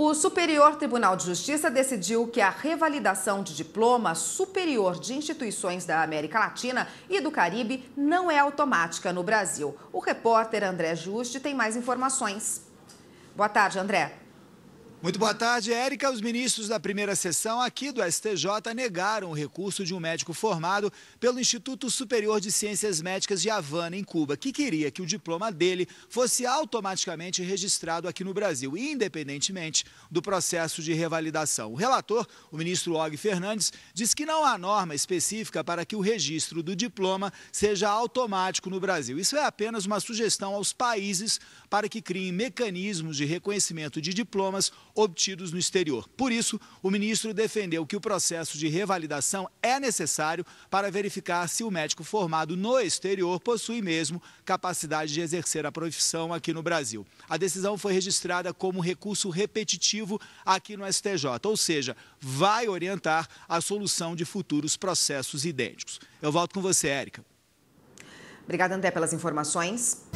O Superior Tribunal de Justiça decidiu que a revalidação de diploma superior de instituições da América Latina e do Caribe não é automática no Brasil. O repórter André Juste tem mais informações. Boa tarde, André. Muito boa tarde, Érica. Os ministros da primeira sessão aqui do STJ negaram o recurso de um médico formado pelo Instituto Superior de Ciências Médicas de Havana, em Cuba, que queria que o diploma dele fosse automaticamente registrado aqui no Brasil, independentemente do processo de revalidação. O relator, o ministro Og Fernandes, diz que não há norma específica para que o registro do diploma seja automático no Brasil. Isso é apenas uma sugestão aos países para que criem mecanismos de reconhecimento de diplomas obtidos no exterior. Por isso, o ministro defendeu que o processo de revalidação é necessário para verificar se o médico formado no exterior possui mesmo capacidade de exercer a profissão aqui no Brasil. A decisão foi registrada como recurso repetitivo aqui no STJ, ou seja, vai orientar a solução de futuros processos idênticos. Eu volto com você, Érica. Obrigada, André, pelas informações.